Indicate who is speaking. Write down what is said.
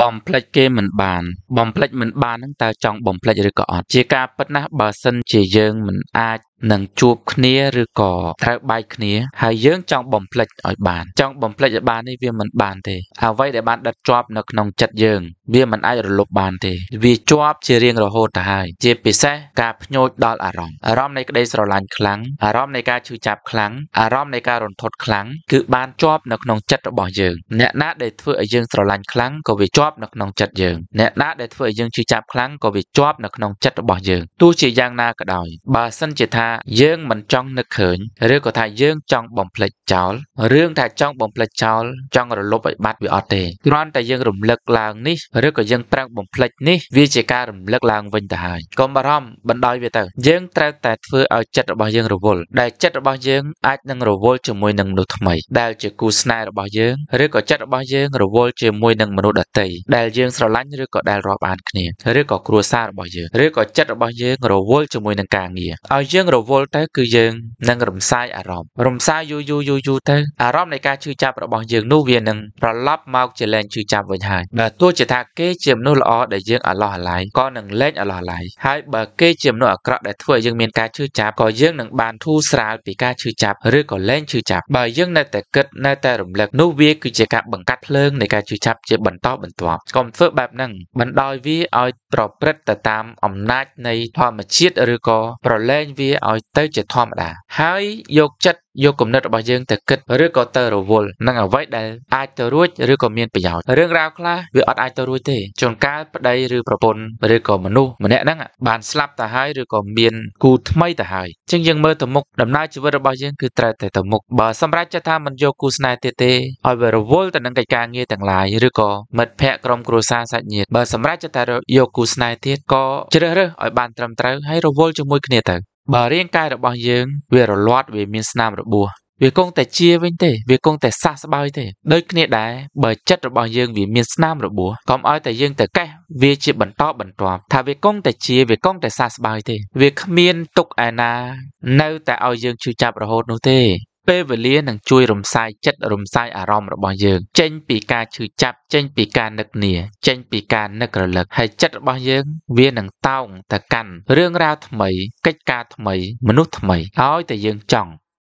Speaker 1: បំភ្លេចគេមិនបានបំភ្លេចមិនបានហ្នឹងតើចង់បំភ្លេចឬក៏អត់ជាការពិតណាស់បើសិនជាយើងមិនអាចនឹងជួបគ្នាឬក៏ត្រូវបែកគ្នាហើយយើង ចង់បំភ្លេចឲ្យបានចង់បំភ្លេចឲ្យបាននេះវាមិនបានទេអ្វីដែលបានដិតជាប់នៅក្នុងចិត្តយើងវាមិនអាចរលុបបានទេវាជាប់ជារៀងរហូតទៅហើយជាពិសេសការភ្ញោចដល់អារម្មណ៍អារម្មណ៍នៃក្តីស្រឡាញ់ខ្លាំងអារម្មណ៍នៃការឈឺចាប់ខ្លាំងអារម្មណ៍នៃការរន្ធត់ខ្លាំងគឺបានជាប់នៅក្នុងចិត្តរបស់យើងអ្នកណាដែលធ្វើឲ្យយើងស្រឡាញ់ខ្លាំងក៏វាជាប់នៅក្នុងចិត្តយើងអ្នកណាដែលធ្វើឲ្យយើងឈឺចាប់ខ្លាំងក៏វាជាប់នៅក្នុងចិត្តរបស់យើងទោះជាយ៉ាងណាក៏ដោយបើសិនជាថាយើងមិនចង់នឹកឃើញឬក៏ថាយើងចង់បំភ្លេចចោលរឿងថាចង់បំភ្លេចចោលចង់រលប់ឲ្យបាត់វាអត់ទេគ្រាន់តែយើងរំលឹកឡើងនេះឬក៏យើងប្រឹងបំភ្លេចនេះវាជាការរំលឹកឡើងវិញទៅហើយកុំបារម្ភបណ្ដោយវាទៅយើងត្រូវតែធ្វើឲ្យចិត្តរបស់យើងរវល់ដែលចិត្តរបស់យើងអាចនឹងរវល់ជាមួយនឹងមនុស្សថ្មីដែលជាគូស្នេហ៍របស់យើងឬក៏ចិត្តរបស់យើងរវល់ជាមួយនឹងមនុស្សដទៃដែលយើងស្រឡាញ់ឬក៏ដែលរាប់អានគ្នាឬក៏គ្រួសាររបស់យើងឬក៏ចិត្តរបស់យើងរវល់ជាមួយនឹងការងារឲ្យយើងរវល់ទៅគឺយើងនឹងរំសាយអារម្មណ៍រំសាយយូរយូរយូរយូរទៅអារម្មណ៍នៃការឈឺចាប់របស់យើងនោះវានឹងប្រឡប់មកជាលែងឈឺចាប់វិញហើយបើទោះជាថាគេជាមនុស្សល្អដែលយើងអាឡោះអាល័យក៏នឹងលែងអាឡោះអាល័យហើយបើគេជាមនុស្សអាក្រក់ដែលធ្វើឲ្យយើងមានការឈឺចាប់ក៏យើងនឹងបានធូរស្រាលពីការឈឺចាប់ឬក៏លែងឈឺចាប់បើយើងនៅតែគិតនៅតែរំលឹកនោះវាគឺជាការបង្កាត់ភ្លើងនៃការឈឺចាប់ជាបន្តបន្ទាប់កុំធ្វើបែបហ្នឹងបណ្ដោយវាឲ្យប្រព្រឹត្តទៅតាមអំណាចនៃធម្មជាតិឬក៏ប្រឡែងវាឲ្យទៅជាធម្មតា ហើយយកចិត្តយកគំនិតរបស់យើងទៅគិតឬក៏ទៅរវល់នឹងអ្វីដែលអាចទៅរួចឬក៏មានប្រយោជន៍រឿងរ៉ាវខ្លះវាអត់អាចទៅរួចទេជួនកាលប្តីឬប្រពន្ធឬក៏មនុស្សម្នាក់ហ្នឹងបានស្លាប់ទៅហើយឬក៏មានគូថ្មីទៅហើយអញ្ចឹងយើងមើលទៅមុខដំណើរជីវិតរបស់យើងគឺត្រូវតែទៅមុខបើសម្រាប់ចិត្តថាមិនយកគូស្នេហ៍ទៀតទេឲ្យវារវល់ទៅនឹងកិច្ចការងារទាំងឡាយឬក៏មិត្តភ័ក្តិក្រុមគ្រួសារសាច់ញាតិបើសម្រាប់ចិត្តថាយកគូស្នេហ៍ទៀតក៏ជ្រើសរើសឲ្យបានត្រឹមត្រូវហើយរវល់ជាមួយគ្នាទៅបើរាងកាយរបស់យើង វារលាត់វាមានស្នាមរបួសវាគង់តែជាវិញទេ វាគង់តែសះស្បើយទេដូចគ្នាដែរបើចិត្តរបស់យើងវាមានស្នាមរបួសកុំឲ្យតែយើងទៅកេះវាជាបន្តបន្ទាប់ថាវាគង់តែជាវាគង់តែសះស្បើយទេវាគ្មានទុកឯណា នៅ តែឲ្យយើងជឿចាប់រហូតនោះទេពេលវេលានឹងជួយរំសាយចិត្តរំសាយអារម្មណ៍របស់យើងចេញ ពីការឈឺចាប់ចេញពីការនឹកនាចេញពីការនឹករលឹកហើយចិត្តរបស់យើង វានឹងតោងទៅកាន់រឿងរ៉ាវថ្មីកិច្ចការថ្មី មនុស្សថ្មីឲ្យតែយើងចង់